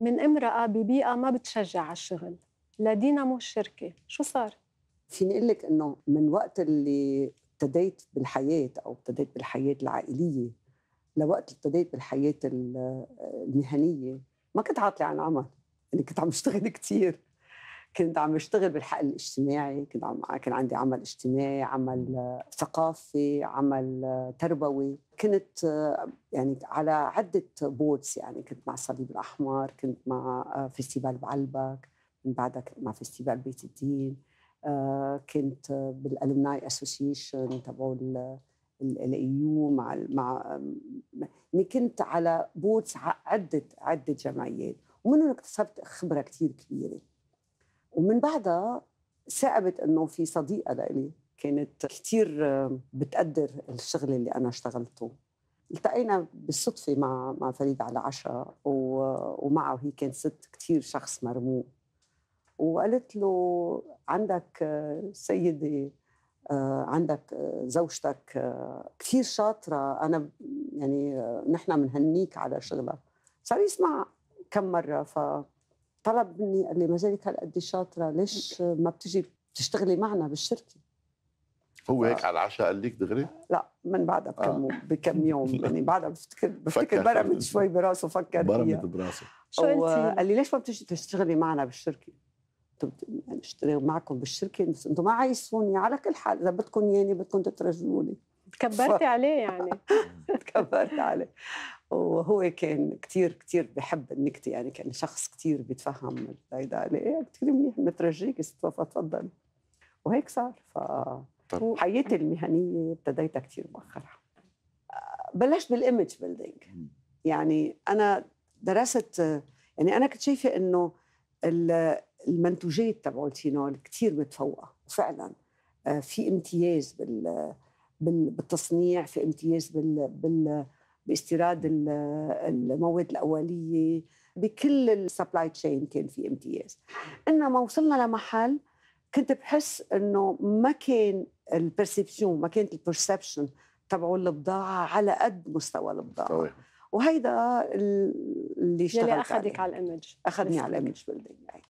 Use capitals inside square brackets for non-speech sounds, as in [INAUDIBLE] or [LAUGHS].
من امرأة ببيئة ما بتشجع على الشغل لدينامو الشركة شو صار؟ فيني أقول لك أنه من وقت اللي ابتديت بالحياة أو ابتديت بالحياة العائلية لوقت ابتديت بالحياة المهنية ما كنت عاطلة عن عمل يعني كنت عم بشتغل [LAUGHS] كثير كنت عم بشتغل بالحق الاجتماعي كنت عم كان عندي عمل اجتماعي عمل ثقافي عمل تربوي كنت يعني على عده بوردز يعني كنت مع الصليب الاحمر كنت مع آه، فيستيفال بعلبك من بعدها كنت مع فيستيفال بيت الدين آه، كنت بالالومناي اسوسيشن تبعو الايو مع مع يعني كنت على بوتس عده عده جمعيات ومنهم اكتسبت خبره كثير كبيره ومن بعدها ثقبت انه في صديقه لإلي كانت كثير بتقدر الشغل اللي انا اشتغلته التقينا بالصدفة مع مع فريد على عشاء ومعه هي كانت ست كثير شخص مرموق وقالت له عندك آه، سيدة آه، عندك آه، زوجتك كثير شاطرة أنا يعني نحن بنهنيك على شغلها صار يسمع كم مرة فطلب مني قال لي ما زالك هالقد شاطرة ليش ما بتجي تشتغلي معنا بالشركة هو هيك آه. على العشاء قال لك دغري؟ لا من بعدها بكم آه. بكم يوم يعني بعدها بفتكر بفتكر برمت شوي براسه فكر برمت براسه شو قال لي ليش ما بتجي تشتغلي معنا بالشركه؟ يعني اشتري معكم بالشركه انتم ما عايشوني على كل حال اذا بدكم ياني بدكم تترجلوني تكبرتي عليه يعني تكبرت [LAUGHS] عليه وهو كان كثير كثير بحب النكته يعني كان شخص كثير بيتفهم هيدا عليه كثير منيح مترجيك ست تفضل وهيك صار ف طب. حياتي المهنيه ابتديتها كثير مؤخرا آه، بلشت بالايمج بيلدينج يعني انا درست يعني انا كنت شايفه انه المنتوجات تبعوا هون كثير متفوقه فعلا آه، في امتياز بال بالتصنيع في امتياز بال, بال باستيراد المواد الاوليه بكل السبلاي تشين كان في امتياز انما وصلنا لمحل كنت بحس انه ما كان البرسبشن ما كانت البرسبشن تبعوا البضاعه على قد مستوى البضاعه طيب. وهيدا اللي اشتغلت اللي اخذك على الايمج اخذني على الايمج بيلدينج